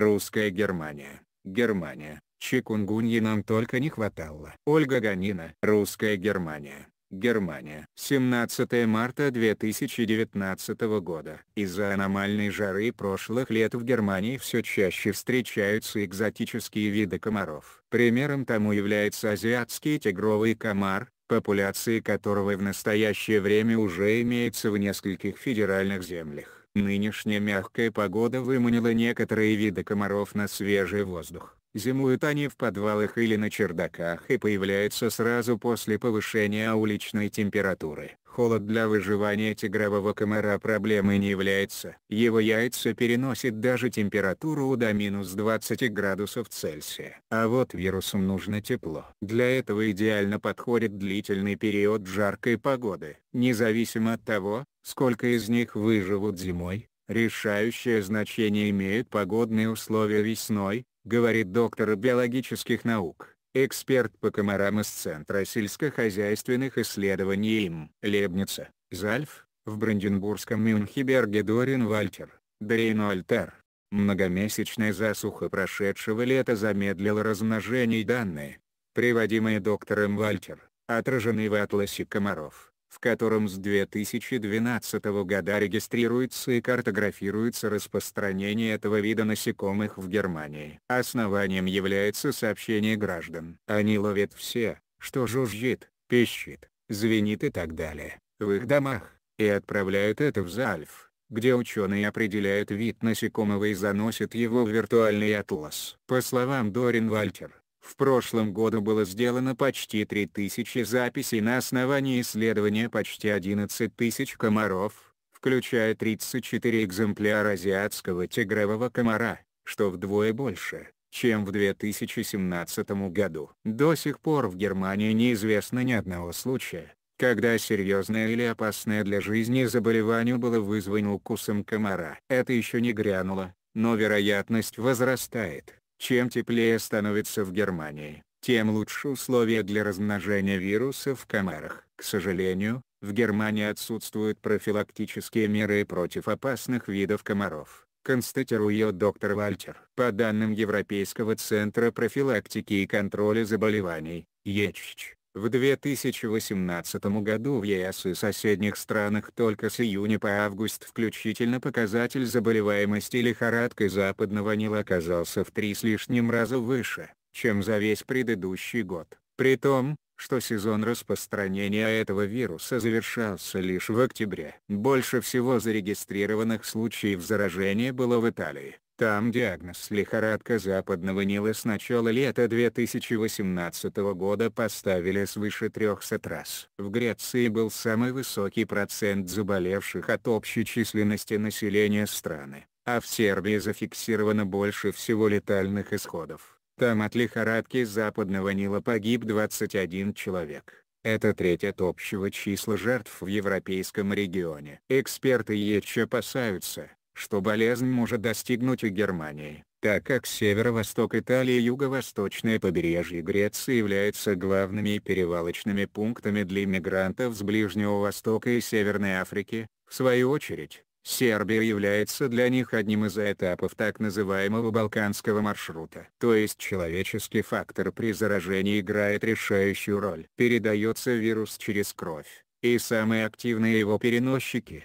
Русская Германия, Германия, чикунгуньи нам только не хватало. Ольга Ганина, Русская Германия, Германия. 17 марта 2019 года. Из-за аномальной жары прошлых лет в Германии все чаще встречаются экзотические виды комаров. Примером тому является азиатский тигровый комар, популяции которого в настоящее время уже имеется в нескольких федеральных землях. Нынешняя мягкая погода выманила некоторые виды комаров на свежий воздух. Зимуют они в подвалах или на чердаках и появляются сразу после повышения уличной температуры. Холод для выживания тигрового комара проблемой не является. Его яйца переносит даже температуру до минус 20 градусов Цельсия. А вот вирусам нужно тепло. Для этого идеально подходит длительный период жаркой погоды. Независимо от того, Сколько из них выживут зимой, решающее значение имеют погодные условия весной, говорит доктор биологических наук, эксперт по комарам из Центра сельскохозяйственных исследований им. Лебница, Зальф, в Бранденбургском Мюнхеберге Дорин Вальтер, Дорин Многомесячная засуха прошедшего лета замедлила размножение и данные, приводимые доктором Вальтер, отражены в атласе комаров в котором с 2012 года регистрируется и картографируется распространение этого вида насекомых в Германии. Основанием является сообщение граждан. Они ловят все, что жужжит, пищит, звенит и так далее, в их домах, и отправляют это в Зальф, где ученые определяют вид насекомого и заносят его в виртуальный атлас. По словам Дорин Вальтер, в прошлом году было сделано почти 3000 записей на основании исследования почти 11 тысяч комаров, включая 34 экземпляра азиатского тигрового комара, что вдвое больше, чем в 2017 году. До сих пор в Германии неизвестно ни одного случая, когда серьезное или опасное для жизни заболевание было вызвано укусом комара. Это еще не грянуло, но вероятность возрастает. Чем теплее становится в Германии, тем лучше условия для размножения вируса в комарах. К сожалению, в Германии отсутствуют профилактические меры против опасных видов комаров, констатирует доктор Вальтер. По данным Европейского центра профилактики и контроля заболеваний, ЕЧЧ, в 2018 году в ЕС и соседних странах только с июня по август включительно показатель заболеваемости лихорадкой западного Нила оказался в три с лишним раза выше, чем за весь предыдущий год. При том, что сезон распространения этого вируса завершался лишь в октябре. Больше всего зарегистрированных случаев заражения было в Италии, там диагноз «лихорадка западного Нила» с начала лета 2018 года поставили свыше 300 раз. В Греции был самый высокий процент заболевших от общей численности населения страны, а в Сербии зафиксировано больше всего летальных исходов. Там от лихорадки западного Нила погиб 21 человек. Это треть от общего числа жертв в европейском регионе. Эксперты еще опасаются, что болезнь может достигнуть и Германии, так как северо-восток Италии и юго-восточное побережье Греции являются главными перевалочными пунктами для иммигрантов с Ближнего Востока и Северной Африки, в свою очередь, Сербия является для них одним из этапов так называемого балканского маршрута. То есть человеческий фактор при заражении играет решающую роль. Передается вирус через кровь, и самые активные его переносчики